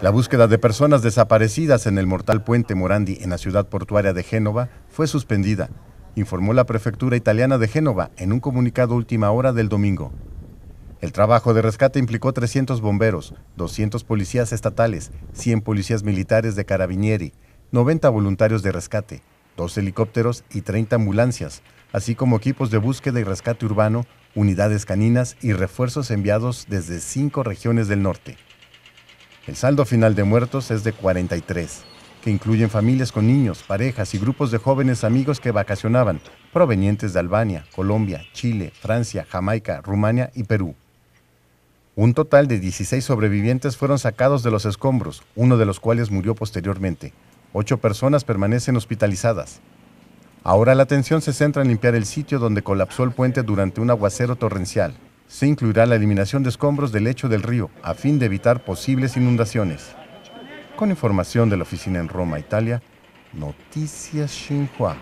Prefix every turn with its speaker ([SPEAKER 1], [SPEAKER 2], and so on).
[SPEAKER 1] La búsqueda de personas desaparecidas en el mortal puente Morandi en la ciudad portuaria de Génova fue suspendida, informó la prefectura italiana de Génova en un comunicado última hora del domingo. El trabajo de rescate implicó 300 bomberos, 200 policías estatales, 100 policías militares de carabinieri, 90 voluntarios de rescate, dos helicópteros y 30 ambulancias, así como equipos de búsqueda y rescate urbano, unidades caninas y refuerzos enviados desde cinco regiones del norte. El saldo final de muertos es de 43, que incluyen familias con niños, parejas y grupos de jóvenes amigos que vacacionaban, provenientes de Albania, Colombia, Chile, Francia, Jamaica, Rumania y Perú. Un total de 16 sobrevivientes fueron sacados de los escombros, uno de los cuales murió posteriormente. Ocho personas permanecen hospitalizadas. Ahora la atención se centra en limpiar el sitio donde colapsó el puente durante un aguacero torrencial se incluirá la eliminación de escombros del lecho del río a fin de evitar posibles inundaciones. Con información de la oficina en Roma, Italia, Noticias Xinhua.